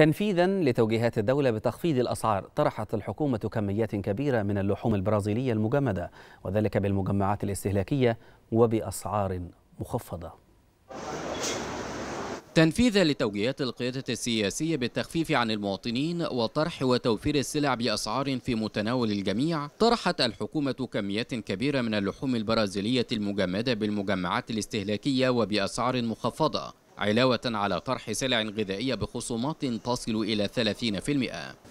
تنفيذا لتوجيهات الدولة بتخفيض الأسعار طرحت الحكومة كميات كبيرة من اللحوم البرازيلية المجمدة وذلك بالمجمعات الاستهلاكية وبأسعار مخفضة تنفيذا لتوجيهات القيادة السياسية بالتخفيف عن المواطنين وطرح وتوفير السلع بأسعار في متناول الجميع طرحت الحكومة كميات كبيرة من اللحوم البرازيلية المجمدة بالمجمعات الاستهلاكية وبأسعار مخفضة علاوة على طرح سلع غذائية بخصومات تصل إلى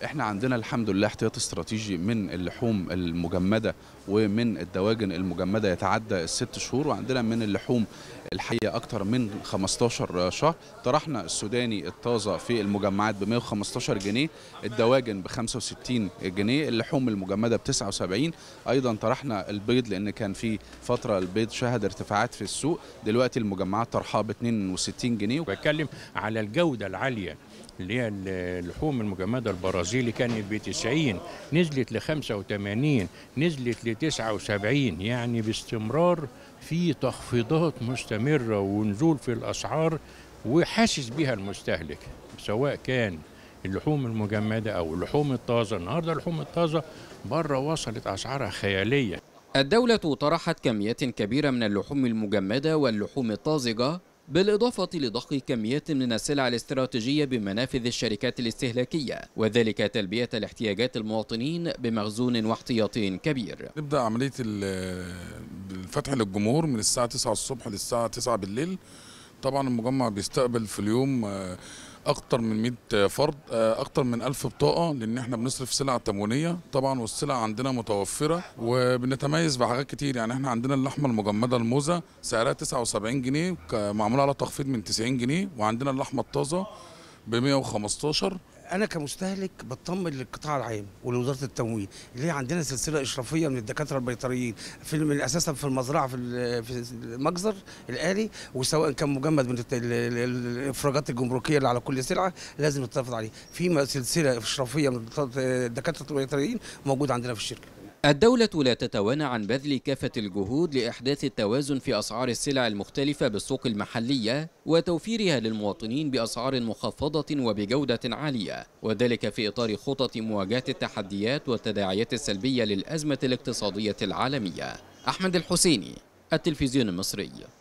30% احنا عندنا الحمد لله احتياط استراتيجي من اللحوم المجمدة ومن الدواجن المجمدة يتعدى الست شهور وعندنا من اللحوم الحية أكثر من 15 شهر طرحنا السوداني الطازة في المجمعات ب 115 جنيه الدواجن ب 65 جنيه اللحوم المجمدة ب 79 أيضا طرحنا البيض لأن كان في فترة البيض شهد ارتفاعات في السوق دلوقتي المجمعات طرحها ب 62 جنيه وبتكلم على الجودة العالية اللي هي اللحوم المجمدة البرازيلي كانت ب 90 نزلت ل 85 نزلت ل 79 يعني باستمرار في تخفيضات مستمرة ونزول في الأسعار وحاسس بها المستهلك سواء كان اللحوم المجمدة أو اللحوم الطازة النهاردة اللحوم الطازة بره وصلت أسعارها خيالية الدولة طرحت كميات كبيرة من اللحوم المجمدة واللحوم الطازجة بالإضافة لضخ كميات من السلع الاستراتيجية بمنافذ الشركات الاستهلاكية وذلك تلبية لاحتياجات المواطنين بمخزون واحتياطي كبير نبدأ عملية الفتح للجمهور من الساعة 9 الصبح للساعة 9 بالليل طبعا المجمع بيستقبل في اليوم آه، اكتر من 100 فرد آه، اكتر من 1000 بطاقه لان احنا بنصرف سلع تموينيه طبعا والسلع عندنا متوفره وبنتميز بحاجات كتير يعني احنا عندنا اللحمه المجمده الموزه سعرها 79 جنيه معموله على تخفيض من 90 جنيه وعندنا اللحمه الطازه ب 115 انا كمستهلك بطمن للقطاع العام ولوزاره التمويل اللي هي عندنا سلسله اشرافيه من الدكاتره البيطريين في من اساسا في المزرعه في في المجزر الالي وسواء كان مجمد من الافراجات الجمركيه اللي على كل سلعه لازم نتفق عليه في سلسله اشرافيه من الدكاتره البيطريين موجوده عندنا في الشركه الدولة لا تتوانى عن بذل كافة الجهود لإحداث التوازن في أسعار السلع المختلفة بالسوق المحلية وتوفيرها للمواطنين بأسعار مخفضة وبجودة عالية وذلك في إطار خطط مواجهة التحديات والتداعيات السلبية للأزمة الاقتصادية العالمية أحمد الحسيني التلفزيون المصري